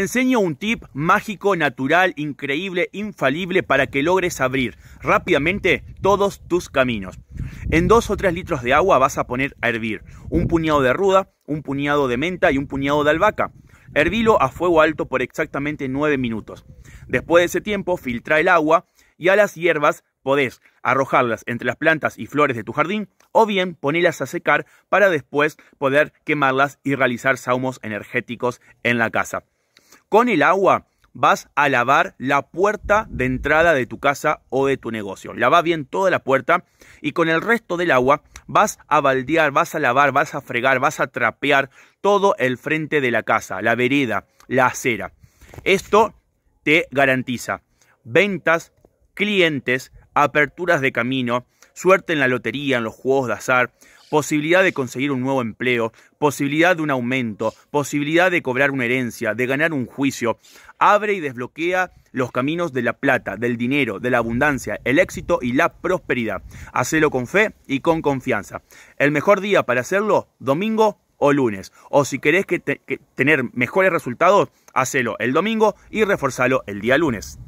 enseño un tip mágico, natural, increíble, infalible para que logres abrir rápidamente todos tus caminos. En dos o tres litros de agua vas a poner a hervir un puñado de ruda, un puñado de menta y un puñado de albahaca. Hervilo a fuego alto por exactamente 9 minutos. Después de ese tiempo, filtra el agua y a las hierbas podés arrojarlas entre las plantas y flores de tu jardín o bien ponerlas a secar para después poder quemarlas y realizar saumos energéticos en la casa. Con el agua vas a lavar la puerta de entrada de tu casa o de tu negocio. Lava bien toda la puerta y con el resto del agua vas a baldear, vas a lavar, vas a fregar, vas a trapear todo el frente de la casa, la vereda, la acera. Esto te garantiza ventas, clientes, aperturas de camino, suerte en la lotería, en los juegos de azar, posibilidad de conseguir un nuevo empleo, posibilidad de un aumento, posibilidad de cobrar una herencia, de ganar un juicio. Abre y desbloquea los caminos de la plata, del dinero, de la abundancia, el éxito y la prosperidad. Hacelo con fe y con confianza. El mejor día para hacerlo, domingo o lunes. O si querés que, tener mejores resultados, hacelo el domingo y reforzalo el día lunes.